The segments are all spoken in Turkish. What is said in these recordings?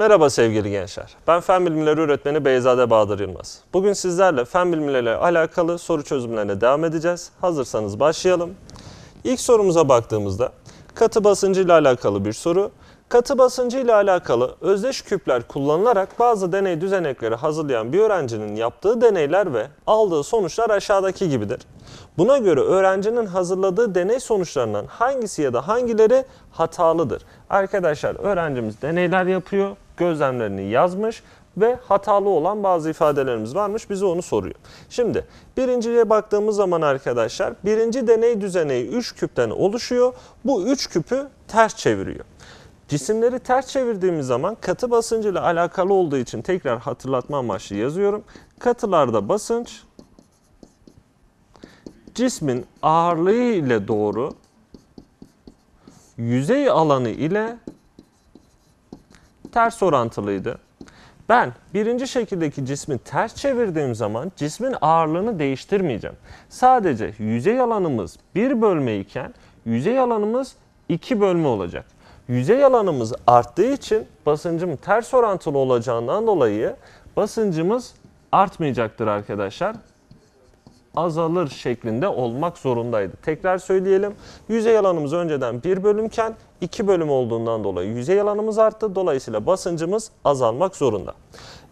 Merhaba sevgili gençler. Ben Fen Bilimleri Öğretmeni Beyzade Bahadır Yılmaz. Bugün sizlerle fen bilimleriyle alakalı soru çözümlerine devam edeceğiz. Hazırsanız başlayalım. İlk sorumuza baktığımızda katı basıncı ile alakalı bir soru. Katı basıncı ile alakalı özdeş küpler kullanılarak bazı deney düzenekleri hazırlayan bir öğrencinin yaptığı deneyler ve aldığı sonuçlar aşağıdaki gibidir. Buna göre öğrencinin hazırladığı deney sonuçlarından hangisi ya da hangileri hatalıdır? Arkadaşlar öğrencimiz deneyler yapıyor gözlemlerini yazmış ve hatalı olan bazı ifadelerimiz varmış. Bize onu soruyor. Şimdi birinciye baktığımız zaman arkadaşlar birinci deney düzeneği 3 küpten oluşuyor. Bu 3 küpü ters çeviriyor. Cisimleri ters çevirdiğimiz zaman katı basıncıyla alakalı olduğu için tekrar hatırlatma amaçlı yazıyorum. Katılarda basınç cismin ağırlığı ile doğru yüzey alanı ile ters orantılıydı. Ben birinci şekildeki cismi ters çevirdiğim zaman cismin ağırlığını değiştirmeyeceğim. Sadece yüzey alanımız 1 bölme iken yüzey alanımız 2 bölme olacak. Yüzey alanımız arttığı için basıncım ters orantılı olacağından dolayı basıncımız artmayacaktır arkadaşlar azalır şeklinde olmak zorundaydı. Tekrar söyleyelim. Yüzey alanımız önceden 1 bölümken 2 bölüm olduğundan dolayı yüzey alanımız arttı. Dolayısıyla basıncımız azalmak zorunda.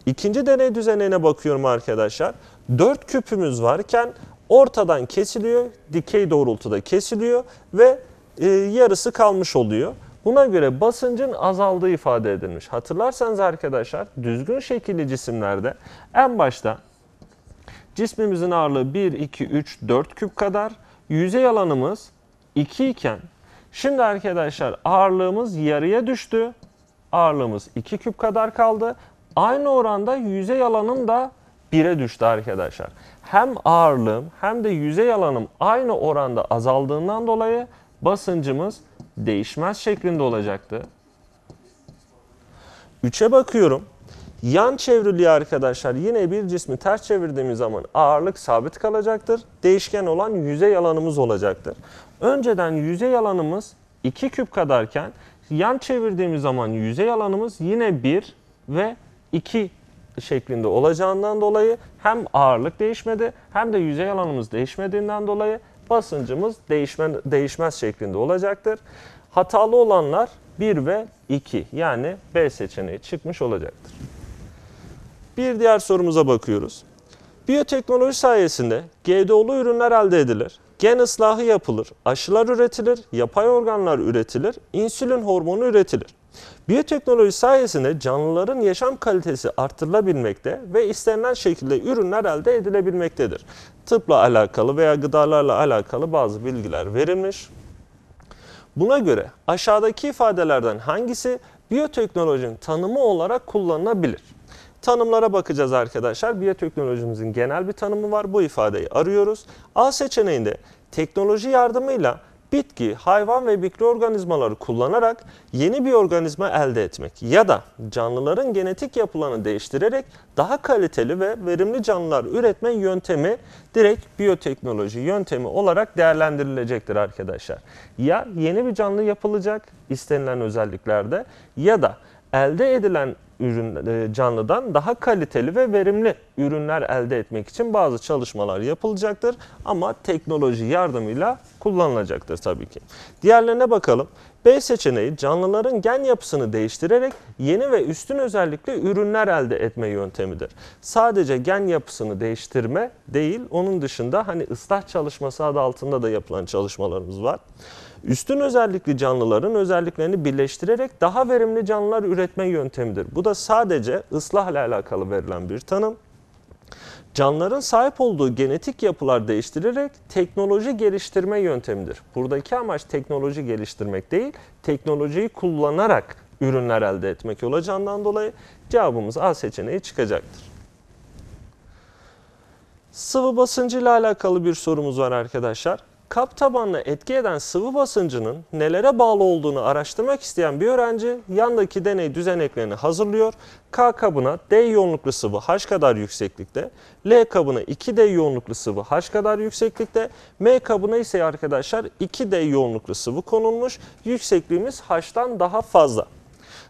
İkinci deney düzenine bakıyorum arkadaşlar. 4 küpümüz varken ortadan kesiliyor. Dikey doğrultuda kesiliyor ve e, yarısı kalmış oluyor. Buna göre basıncın azaldığı ifade edilmiş. Hatırlarsanız arkadaşlar düzgün şekilli cisimlerde en başta Cismimizin ağırlığı 1, 2, 3, 4 küp kadar. Yüzey alanımız 2 iken şimdi arkadaşlar ağırlığımız yarıya düştü. Ağırlığımız 2 küp kadar kaldı. Aynı oranda yüzey alanım da 1'e düştü arkadaşlar. Hem ağırlığım hem de yüzey alanım aynı oranda azaldığından dolayı basıncımız değişmez şeklinde olacaktı. 3'e bakıyorum. Yan çevriliyor arkadaşlar. Yine bir cismi ters çevirdiğimiz zaman ağırlık sabit kalacaktır. Değişken olan yüzey alanımız olacaktır. Önceden yüzey alanımız 2 küp kadarken yan çevirdiğimiz zaman yüzey alanımız yine 1 ve 2 şeklinde olacağından dolayı hem ağırlık değişmedi hem de yüzey alanımız değişmediğinden dolayı basıncımız değişmen, değişmez şeklinde olacaktır. Hatalı olanlar 1 ve 2 yani B seçeneği çıkmış olacaktır. Bir diğer sorumuza bakıyoruz. Biyoteknoloji sayesinde GDO'lu ürünler elde edilir. Gen ıslahı yapılır, aşılar üretilir, yapay organlar üretilir, insülin hormonu üretilir. Biyoteknoloji sayesinde canlıların yaşam kalitesi artırılabilmekte ve istenilen şekilde ürünler elde edilebilmektedir. Tıpla alakalı veya gıdalarla alakalı bazı bilgiler verilmiş. Buna göre aşağıdaki ifadelerden hangisi biyoteknolojinin tanımı olarak kullanılabilir? Tanımlara bakacağız arkadaşlar. Biyoteknolojimizin genel bir tanımı var. Bu ifadeyi arıyoruz. A seçeneğinde teknoloji yardımıyla bitki, hayvan ve mikroorganizmaları kullanarak yeni bir organizma elde etmek ya da canlıların genetik yapılarını değiştirerek daha kaliteli ve verimli canlılar üretme yöntemi direkt biyoteknoloji yöntemi olarak değerlendirilecektir arkadaşlar. Ya yeni bir canlı yapılacak istenilen özelliklerde ya da elde edilen ürün e, canlıdan daha kaliteli ve verimli ürünler elde etmek için bazı çalışmalar yapılacaktır ama teknoloji yardımıyla kullanılacaktır tabii ki. Diğerlerine bakalım. B seçeneği canlıların gen yapısını değiştirerek yeni ve üstün özellikle ürünler elde etme yöntemidir. Sadece gen yapısını değiştirme değil, onun dışında hani ıslah çalışması adı altında da yapılan çalışmalarımız var. Üstün özellikli canlıların özelliklerini birleştirerek daha verimli canlılar üretme yöntemidir. Bu da sadece ıslahla alakalı verilen bir tanım. Canlıların sahip olduğu genetik yapılar değiştirerek teknoloji geliştirme yöntemidir. Buradaki amaç teknoloji geliştirmek değil, teknolojiyi kullanarak ürünler elde etmek olacağından dolayı cevabımız A seçeneği çıkacaktır. Sıvı basıncı ile alakalı bir sorumuz var arkadaşlar kap tabanına etki eden sıvı basıncının nelere bağlı olduğunu araştırmak isteyen bir öğrenci yandaki deney düzeneklerini hazırlıyor. K kabına D yoğunluklu sıvı H kadar yükseklikte, L kabına 2D yoğunluklu sıvı H kadar yükseklikte, M kabına ise arkadaşlar 2D yoğunluklu sıvı konulmuş. Yüksekliğimiz H'tan daha fazla.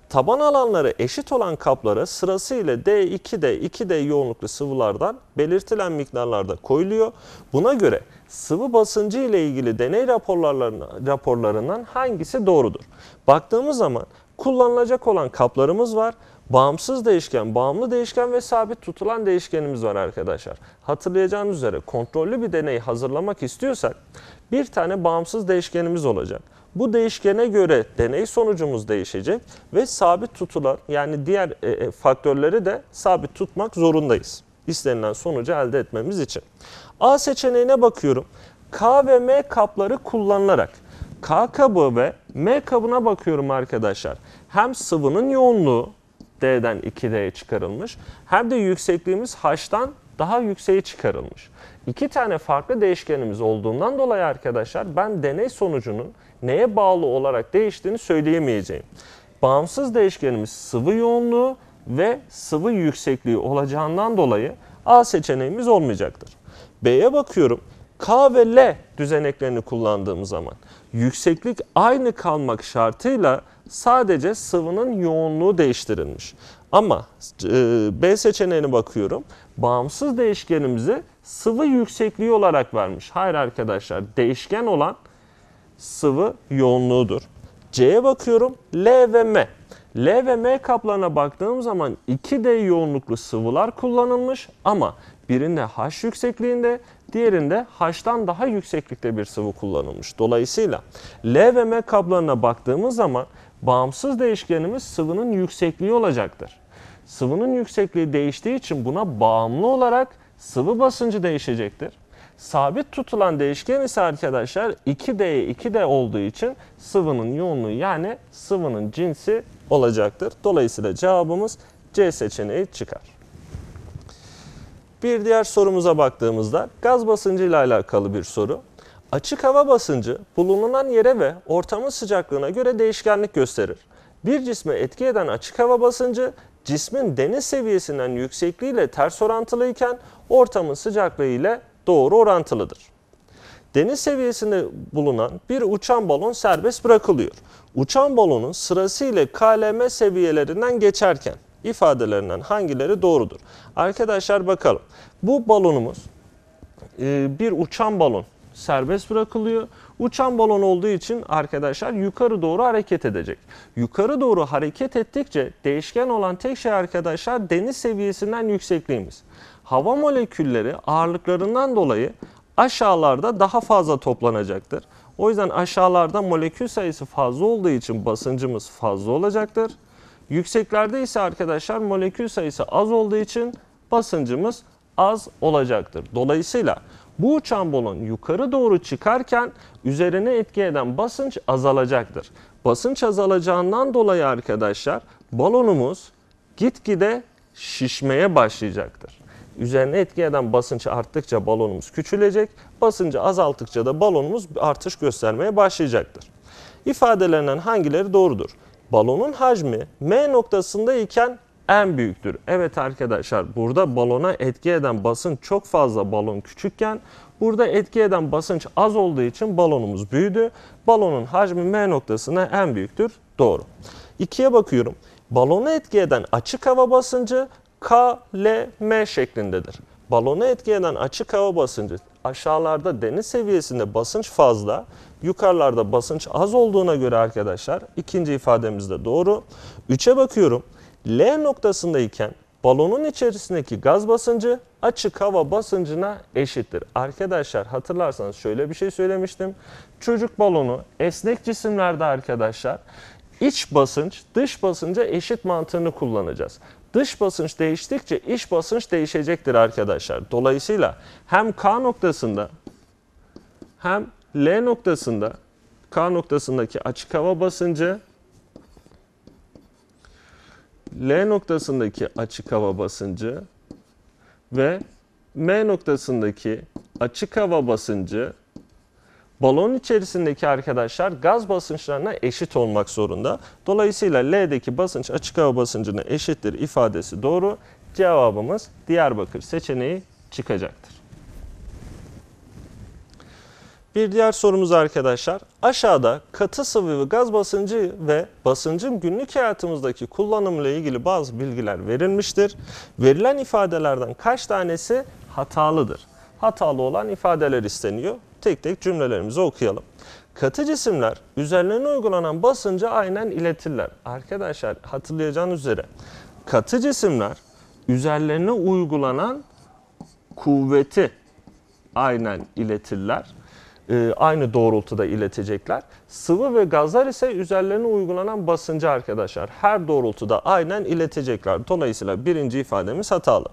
Taban alanları eşit olan kaplara sırasıyla d 2 d 2D yoğunluklu sıvılardan belirtilen miktarlarda koyuluyor. Buna göre sıvı basıncı ile ilgili deney raporlarından hangisi doğrudur? Baktığımız zaman kullanılacak olan kaplarımız var. Bağımsız değişken, bağımlı değişken ve sabit tutulan değişkenimiz var arkadaşlar. Hatırlayacağınız üzere kontrollü bir deney hazırlamak istiyorsak bir tane bağımsız değişkenimiz olacak. Bu değişkene göre deney sonucumuz değişecek ve sabit tutulan yani diğer e, e, faktörleri de sabit tutmak zorundayız. İstenilen sonucu elde etmemiz için. A seçeneğine bakıyorum. K ve M kapları kullanılarak K kabı ve M kabına bakıyorum arkadaşlar. Hem sıvının yoğunluğu D'den 2D'ye çıkarılmış hem de yüksekliğimiz H'dan daha yükseğe çıkarılmış. İki tane farklı değişkenimiz olduğundan dolayı arkadaşlar ben deney sonucunun neye bağlı olarak değiştiğini söyleyemeyeceğim. Bağımsız değişkenimiz sıvı yoğunluğu ve sıvı yüksekliği olacağından dolayı A seçeneğimiz olmayacaktır. B'ye bakıyorum. K ve L düzeneklerini kullandığımız zaman yükseklik aynı kalmak şartıyla sadece sıvının yoğunluğu değiştirilmiş. Ama e, B seçeneğine bakıyorum. Bağımsız değişkenimizi sıvı yüksekliği olarak vermiş. Hayır arkadaşlar değişken olan sıvı yoğunluğudur. C'ye bakıyorum. L ve M. L ve M kaplarına baktığım zaman 2D yoğunluklu sıvılar kullanılmış ama birinde H yüksekliğinde diğerinde H'tan daha yükseklikte bir sıvı kullanılmış. Dolayısıyla L ve M kaplarına baktığımız zaman Bağımsız değişkenimiz sıvının yüksekliği olacaktır. Sıvının yüksekliği değiştiği için buna bağımlı olarak sıvı basıncı değişecektir. Sabit tutulan değişken ise arkadaşlar 2D'ye 2D olduğu için sıvının yoğunluğu yani sıvının cinsi olacaktır. Dolayısıyla cevabımız C seçeneği çıkar. Bir diğer sorumuza baktığımızda gaz basıncı ile alakalı bir soru. Açık hava basıncı bulunan yere ve ortamın sıcaklığına göre değişkenlik gösterir. Bir cisme etki eden açık hava basıncı cismin deniz seviyesinden yüksekliğiyle ters orantılı iken ortamın sıcaklığı ile doğru orantılıdır. Deniz seviyesinde bulunan bir uçan balon serbest bırakılıyor. Uçan balonun sırasıyla KLM seviyelerinden geçerken ifadelerinden hangileri doğrudur? Arkadaşlar bakalım. Bu balonumuz e, bir uçan balon serbest bırakılıyor. Uçan balon olduğu için arkadaşlar yukarı doğru hareket edecek. Yukarı doğru hareket ettikçe değişken olan tek şey arkadaşlar deniz seviyesinden yüksekliğimiz. Hava molekülleri ağırlıklarından dolayı aşağılarda daha fazla toplanacaktır. O yüzden aşağılarda molekül sayısı fazla olduğu için basıncımız fazla olacaktır. Yükseklerde ise arkadaşlar molekül sayısı az olduğu için basıncımız az olacaktır. Dolayısıyla bu uçan balon yukarı doğru çıkarken üzerine etki eden basınç azalacaktır. Basınç azalacağından dolayı arkadaşlar balonumuz gitgide şişmeye başlayacaktır. Üzerine etki eden basınç arttıkça balonumuz küçülecek, basıncı azalttıkça da balonumuz artış göstermeye başlayacaktır. İfadelerinden hangileri doğrudur? Balonun hacmi M noktasında iken en büyüktür. Evet arkadaşlar burada balona etki eden basınç çok fazla balon küçükken burada etki eden basınç az olduğu için balonumuz büyüdü. Balonun hacmi M noktasına en büyüktür. Doğru. İkiye bakıyorum. Balona etki eden açık hava basıncı K, L, M şeklindedir. Balona etki eden açık hava basıncı aşağılarda deniz seviyesinde basınç fazla, yukarılarda basınç az olduğuna göre arkadaşlar ikinci ifademiz de doğru. 3'e bakıyorum. L noktasındayken balonun içerisindeki gaz basıncı açık hava basıncına eşittir. Arkadaşlar hatırlarsanız şöyle bir şey söylemiştim. Çocuk balonu esnek cisimlerde arkadaşlar iç basınç dış basınca eşit mantığını kullanacağız. Dış basınç değiştikçe iç basınç değişecektir arkadaşlar. Dolayısıyla hem K noktasında hem L noktasında K noktasındaki açık hava basıncı L noktasındaki açık hava basıncı ve M noktasındaki açık hava basıncı balon içerisindeki arkadaşlar gaz basınçlarına eşit olmak zorunda. Dolayısıyla L'deki basınç açık hava basıncına eşittir ifadesi doğru. Cevabımız Diyarbakır seçeneği çıkacaktır. Bir diğer sorumuz arkadaşlar. Aşağıda katı sıvı ve gaz basıncı ve basıncın günlük hayatımızdaki kullanımla ilgili bazı bilgiler verilmiştir. Verilen ifadelerden kaç tanesi hatalıdır? Hatalı olan ifadeler isteniyor. Tek tek cümlelerimizi okuyalım. Katı cisimler üzerlerine uygulanan basıncı aynen iletirler. Arkadaşlar hatırlayacağınız üzere katı cisimler üzerlerine uygulanan kuvveti aynen iletirler e, aynı doğrultuda iletecekler. Sıvı ve gazlar ise üzerlerine uygulanan basıncı arkadaşlar her doğrultuda aynen iletecekler. Dolayısıyla birinci ifademiz hatalı.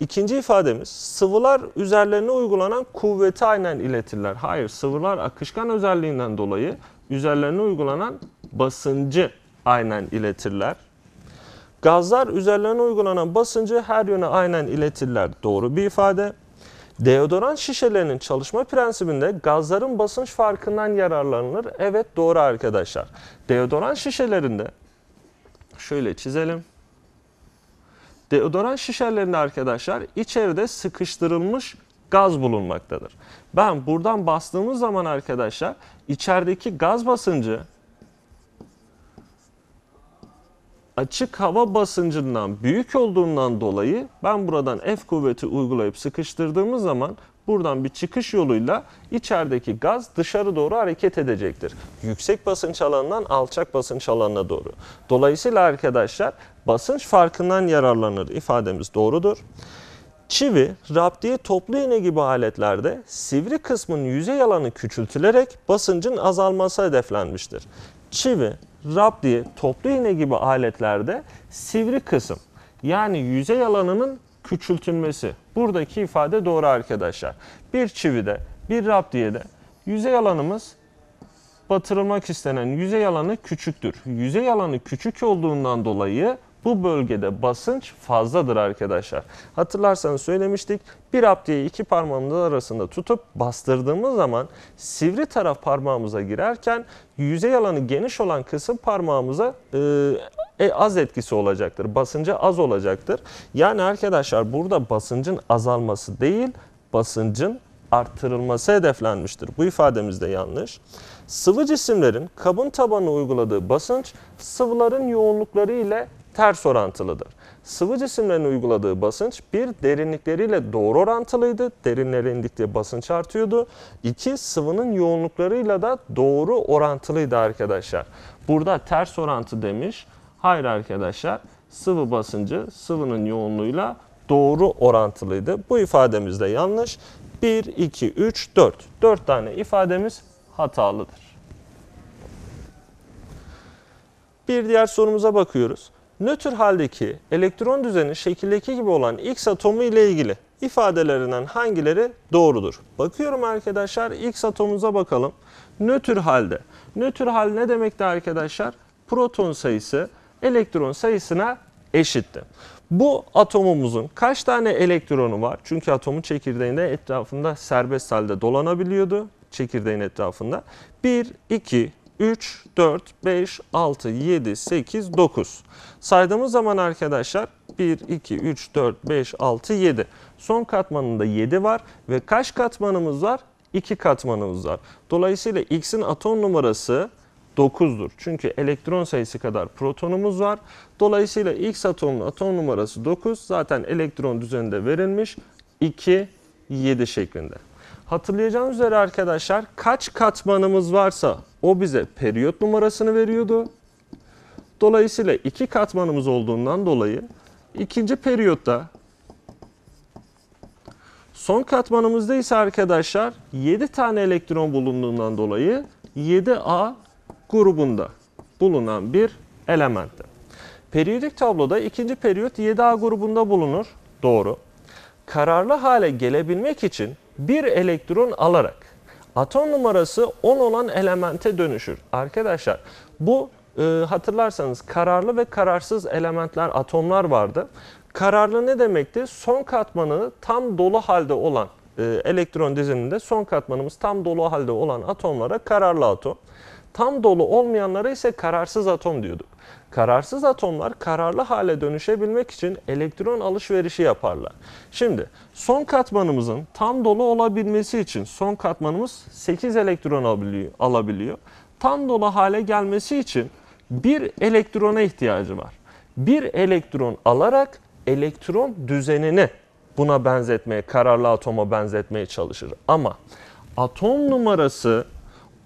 İkinci ifademiz sıvılar üzerlerine uygulanan kuvveti aynen iletirler. Hayır sıvılar akışkan özelliğinden dolayı üzerlerine uygulanan basıncı aynen iletirler. Gazlar üzerlerine uygulanan basıncı her yöne aynen iletirler. Doğru bir ifade. Deodorant şişelerinin çalışma prensibinde gazların basınç farkından yararlanılır. Evet doğru arkadaşlar. Deodorant şişelerinde şöyle çizelim. Deodorant şişelerinde arkadaşlar içeride sıkıştırılmış gaz bulunmaktadır. Ben buradan bastığımız zaman arkadaşlar içerideki gaz basıncı açık hava basıncından büyük olduğundan dolayı ben buradan F kuvveti uygulayıp sıkıştırdığımız zaman buradan bir çıkış yoluyla içerideki gaz dışarı doğru hareket edecektir. Yüksek basınç alanından alçak basınç alanına doğru. Dolayısıyla arkadaşlar basınç farkından yararlanır ifademiz doğrudur. Çivi, raptiye toplu iğne gibi aletlerde sivri kısmın yüzey alanı küçültülerek basıncın azalması hedeflenmiştir. Çivi, rab diye toplu iğne gibi aletlerde sivri kısım yani yüzey alanının küçültülmesi. Buradaki ifade doğru arkadaşlar. Bir çivide, bir rab diye de yüzey alanımız batırılmak istenen yüzey alanı küçüktür. Yüzey alanı küçük olduğundan dolayı bu bölgede basınç fazladır arkadaşlar. Hatırlarsanız söylemiştik bir aptiyi iki parmağımız arasında tutup bastırdığımız zaman sivri taraf parmağımıza girerken yüzey alanı geniş olan kısım parmağımıza e, e az etkisi olacaktır. Basınca az olacaktır. Yani arkadaşlar burada basıncın azalması değil basıncın artırılması hedeflenmiştir. Bu ifademiz de yanlış. Sıvı cisimlerin kabın tabanına uyguladığı basınç sıvıların yoğunlukları ile ters orantılıdır. Sıvı cisimlerin uyguladığı basınç bir derinlikleriyle doğru orantılıydı. Derinlere indikçe basınç artıyordu. İki sıvının yoğunluklarıyla da doğru orantılıydı arkadaşlar. Burada ters orantı demiş. Hayır arkadaşlar sıvı basıncı sıvının yoğunluğuyla doğru orantılıydı. Bu ifademiz de yanlış. 1, 2, 3, 4. 4 tane ifademiz hatalıdır. Bir diğer sorumuza bakıyoruz nötr haldeki elektron düzeni şekildeki gibi olan X atomu ile ilgili ifadelerinden hangileri doğrudur? Bakıyorum arkadaşlar X atomumuza bakalım. Nötr halde. Nötr hal ne demekti arkadaşlar? Proton sayısı elektron sayısına eşitti. Bu atomumuzun kaç tane elektronu var? Çünkü atomun çekirdeğinde etrafında serbest halde dolanabiliyordu. Çekirdeğin etrafında. 1, 2, 3, 4, 5, 6, 7, 8, 9. Saydığımız zaman arkadaşlar 1, 2, 3, 4, 5, 6, 7. Son katmanında 7 var ve kaç katmanımız var? 2 katmanımız var. Dolayısıyla X'in atom numarası 9'dur. Çünkü elektron sayısı kadar protonumuz var. Dolayısıyla X atomun atom numarası 9. Zaten elektron düzeninde verilmiş 2, 7 şeklinde. Hatırlayacağınız üzere arkadaşlar kaç katmanımız varsa o bize periyot numarasını veriyordu. Dolayısıyla iki katmanımız olduğundan dolayı ikinci periyotta son katmanımızda ise arkadaşlar 7 tane elektron bulunduğundan dolayı 7A grubunda bulunan bir elementti. Periyodik tabloda ikinci periyot 7A grubunda bulunur. Doğru. Kararlı hale gelebilmek için bir elektron alarak atom numarası 10 olan elemente dönüşür. Arkadaşlar bu e, hatırlarsanız kararlı ve kararsız elementler, atomlar vardı. Kararlı ne demekti? Son katmanı tam dolu halde olan e, elektron dizininde son katmanımız tam dolu halde olan atomlara kararlı atom. Tam dolu olmayanlara ise kararsız atom diyorduk. Kararsız atomlar kararlı hale dönüşebilmek için elektron alışverişi yaparlar. Şimdi son katmanımızın tam dolu olabilmesi için son katmanımız 8 elektron alabiliyor. alabiliyor. Tam dolu hale gelmesi için bir elektrona ihtiyacı var. Bir elektron alarak elektron düzenini buna benzetmeye, kararlı atoma benzetmeye çalışır. Ama atom numarası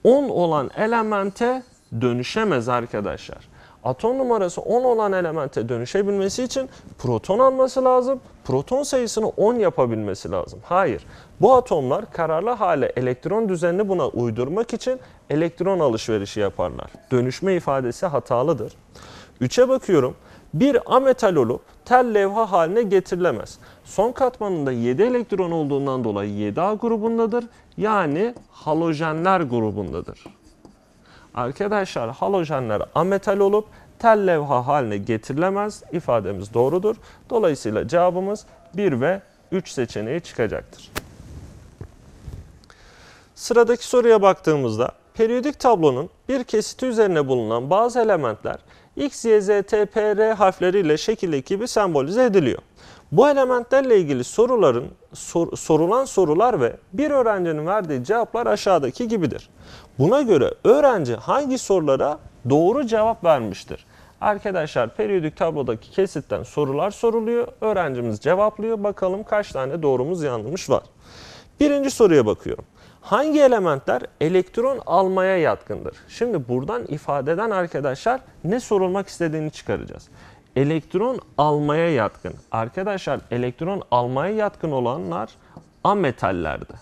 10 olan elemente dönüşemez arkadaşlar atom numarası 10 olan elemente dönüşebilmesi için proton alması lazım. Proton sayısını 10 yapabilmesi lazım. Hayır. Bu atomlar kararlı hale elektron düzenini buna uydurmak için elektron alışverişi yaparlar. Dönüşme ifadesi hatalıdır. 3'e bakıyorum. Bir ametal olup tel levha haline getirilemez. Son katmanında 7 elektron olduğundan dolayı 7A grubundadır. Yani halojenler grubundadır. Arkadaşlar halojenler ametal olup tel levha haline getirilemez ifademiz doğrudur. Dolayısıyla cevabımız 1 ve 3 seçeneği çıkacaktır. Sıradaki soruya baktığımızda periyodik tablonun bir kesiti üzerine bulunan bazı elementler X, Y, Z, T, P, R harfleriyle şekildeki gibi sembolize ediliyor. Bu elementlerle ilgili soruların sor, sorulan sorular ve bir öğrencinin verdiği cevaplar aşağıdaki gibidir. Buna göre öğrenci hangi sorulara doğru cevap vermiştir? Arkadaşlar periyodik tablodaki kesitten sorular soruluyor. Öğrencimiz cevaplıyor. Bakalım kaç tane doğrumuz yanlış var. Birinci soruya bakıyorum. Hangi elementler elektron almaya yatkındır? Şimdi buradan ifadeden arkadaşlar ne sorulmak istediğini çıkaracağız elektron almaya yatkın. Arkadaşlar elektron almaya yatkın olanlar ametallerdi.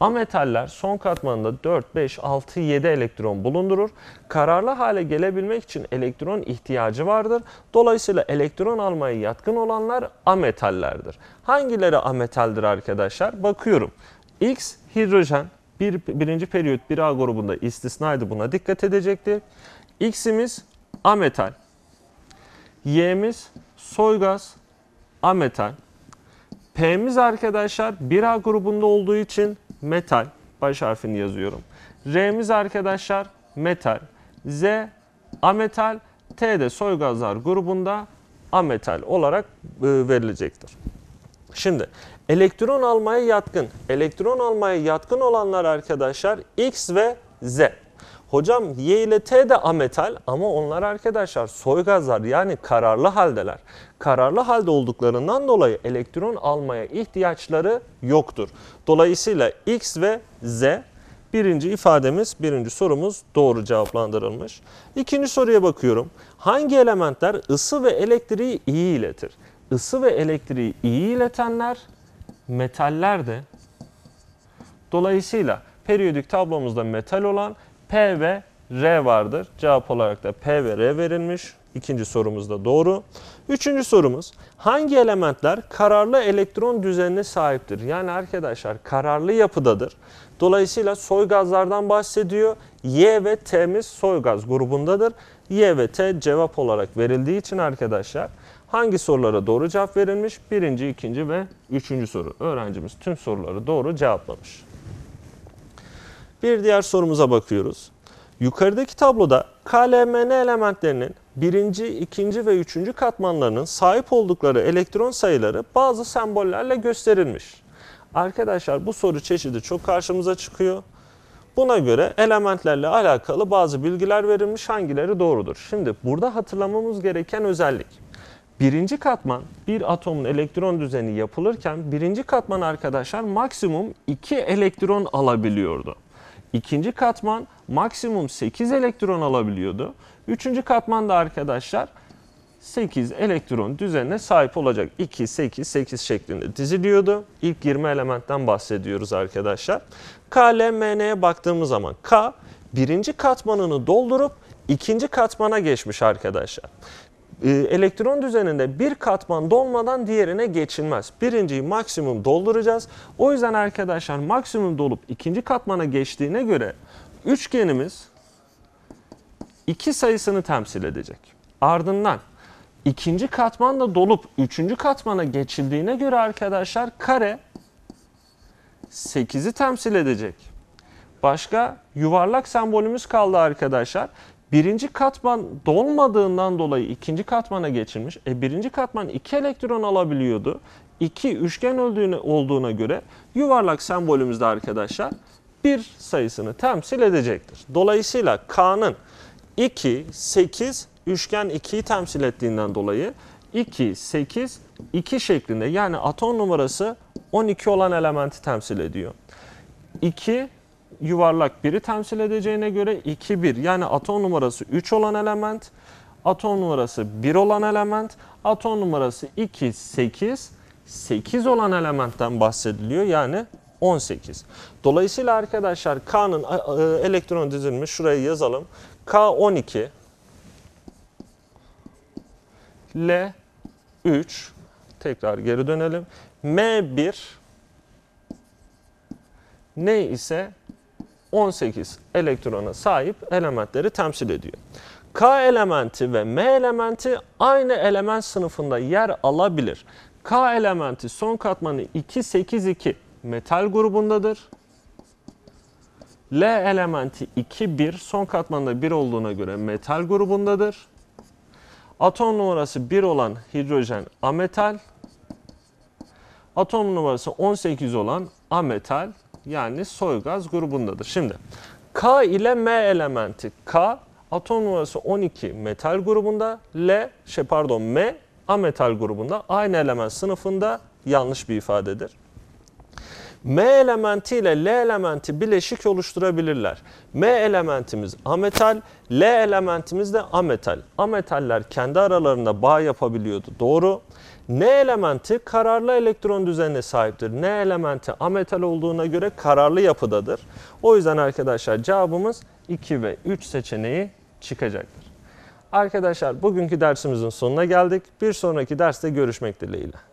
Ametaller son katmanında 4, 5, 6, 7 elektron bulundurur. Kararlı hale gelebilmek için elektron ihtiyacı vardır. Dolayısıyla elektron almaya yatkın olanlar ametallerdir. Hangileri ametaldir arkadaşlar? Bakıyorum. X hidrojen bir, birinci periyot 1A grubunda istisnaydı buna dikkat edecektir. X'imiz ametal. Y'miz soygaz ametal. P'miz arkadaşlar 1A grubunda olduğu için metal. Baş harfini yazıyorum. R'miz arkadaşlar metal. Z ametal. T de soygazlar grubunda ametal olarak e, verilecektir. Şimdi elektron almaya yatkın. Elektron almaya yatkın olanlar arkadaşlar X ve Z. Hocam Y ile T de ametal ama onlar arkadaşlar soygazlar yani kararlı haldeler. Kararlı halde olduklarından dolayı elektron almaya ihtiyaçları yoktur. Dolayısıyla X ve Z birinci ifademiz, birinci sorumuz doğru cevaplandırılmış. İkinci soruya bakıyorum. Hangi elementler ısı ve elektriği iyi iletir? Isı ve elektriği iyi iletenler metaller de. Dolayısıyla periyodik tablomuzda metal olan P ve R vardır. Cevap olarak da P ve R verilmiş. İkinci sorumuz da doğru. Üçüncü sorumuz hangi elementler kararlı elektron düzenine sahiptir? Yani arkadaşlar kararlı yapıdadır. Dolayısıyla soy gazlardan bahsediyor. Y ve T'miz soy gaz grubundadır. Y ve T cevap olarak verildiği için arkadaşlar hangi sorulara doğru cevap verilmiş? Birinci, ikinci ve üçüncü soru. Öğrencimiz tüm soruları doğru cevaplamış. Bir diğer sorumuza bakıyoruz. Yukarıdaki tabloda KLMN elementlerinin birinci, ikinci ve üçüncü katmanlarının sahip oldukları elektron sayıları bazı sembollerle gösterilmiş. Arkadaşlar bu soru çeşidi çok karşımıza çıkıyor. Buna göre elementlerle alakalı bazı bilgiler verilmiş hangileri doğrudur. Şimdi burada hatırlamamız gereken özellik. Birinci katman bir atomun elektron düzeni yapılırken birinci katman arkadaşlar maksimum 2 elektron alabiliyordu. İkinci katman maksimum 8 elektron alabiliyordu. Üçüncü katman da arkadaşlar 8 elektron düzenine sahip olacak. 2, 8, 8 şeklinde diziliyordu. İlk 20 elementten bahsediyoruz arkadaşlar. K, L, MN'ye baktığımız zaman K birinci katmanını doldurup ikinci katmana geçmiş arkadaşlar. Ee, elektron düzeninde bir katman dolmadan diğerine geçilmez. Birinciyi maksimum dolduracağız. O yüzden arkadaşlar maksimum dolup ikinci katmana geçtiğine göre üçgenimiz iki sayısını temsil edecek. Ardından ikinci katman da dolup üçüncü katmana geçildiğine göre arkadaşlar kare 8'i temsil edecek. Başka yuvarlak sembolümüz kaldı arkadaşlar. Birinci katman dolmadığından dolayı ikinci katmana geçilmiş. E birinci katman iki elektron alabiliyordu. İki üçgen öldüğüne, olduğuna göre yuvarlak sembolümüzde arkadaşlar bir sayısını temsil edecektir. Dolayısıyla K'nın 2, 8, üçgen 2'yi temsil ettiğinden dolayı 2, 8, 2 şeklinde yani atom numarası 12 olan elementi temsil ediyor. 2, yuvarlak biri temsil edeceğine göre 2 1 yani atom numarası 3 olan element, atom numarası 1 olan element, atom numarası 2 8 8 olan elementten bahsediliyor yani 18. Dolayısıyla arkadaşlar K'nın elektron dizilimi şuraya yazalım. K 12 L 3 tekrar geri dönelim. M1 ne ise 18 elektrona sahip elementleri temsil ediyor. K elementi ve M elementi aynı element sınıfında yer alabilir. K elementi son katmanı 282 metal grubundadır. L elementi 2-1 son katmanda 1 olduğuna göre metal grubundadır. Atom numarası 1 olan hidrojen ametal. Atom numarası 18 olan ametal yani soy gaz grubundadır. Şimdi K ile M elementi. K atom numarası 12 metal grubunda, L şey pardon M ametal grubunda aynı element sınıfında yanlış bir ifadedir. M elementi ile L elementi bileşik oluşturabilirler. M elementimiz ametal, L elementimiz de ametal. Ametaller kendi aralarında bağ yapabiliyordu. Doğru. N elementi kararlı elektron düzenine sahiptir. N elementi ametal olduğuna göre kararlı yapıdadır. O yüzden arkadaşlar cevabımız 2 ve 3 seçeneği çıkacaktır. Arkadaşlar bugünkü dersimizin sonuna geldik. Bir sonraki derste görüşmek dileğiyle.